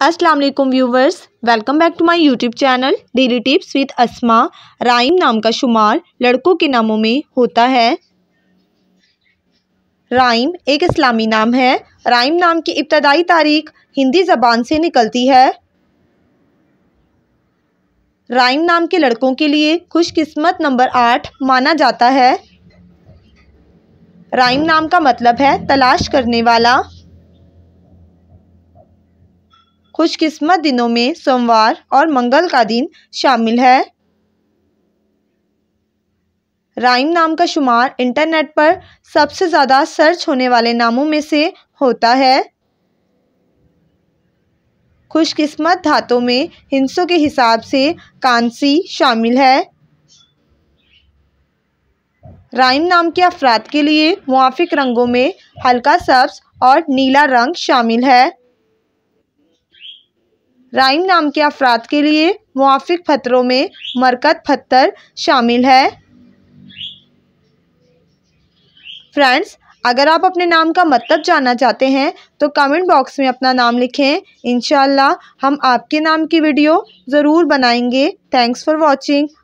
Aslam viewers welcome back to my YouTube channel daily tips with Asma राइम नाम का शुमार लड़कों के नामों में होता है राइम एक इस्लामी नाम है राइम नाम की इब्तदाई तारीख हिंदी ज़बान से निकलती है राइम नाम के लड़कों के लिए खुशकिस्मत नंबर आठ माना जाता है राइम नाम का मतलब है तलाश करने वाला खुशकिस्मत दिनों में सोमवार और मंगल का दिन शामिल है राइम नाम का शुमार इंटरनेट पर सबसे ज़्यादा सर्च होने वाले नामों में से होता है खुशकिस्मत धातों में हिंसों के हिसाब से कांसी शामिल है राइम नाम के अफराद के लिए मुआफिक रंगों में हल्का सब्ज और नीला रंग शामिल है राइम नाम के अफराद के लिए मुआफ़ ख़तरों में मरकत पत्थर शामिल है फ्रेंड्स अगर आप अपने नाम का मतलब जानना चाहते हैं तो कमेंट बॉक्स में अपना नाम लिखें इन हम आपके नाम की वीडियो ज़रूर बनाएंगे थैंक्स फॉर वॉचिंग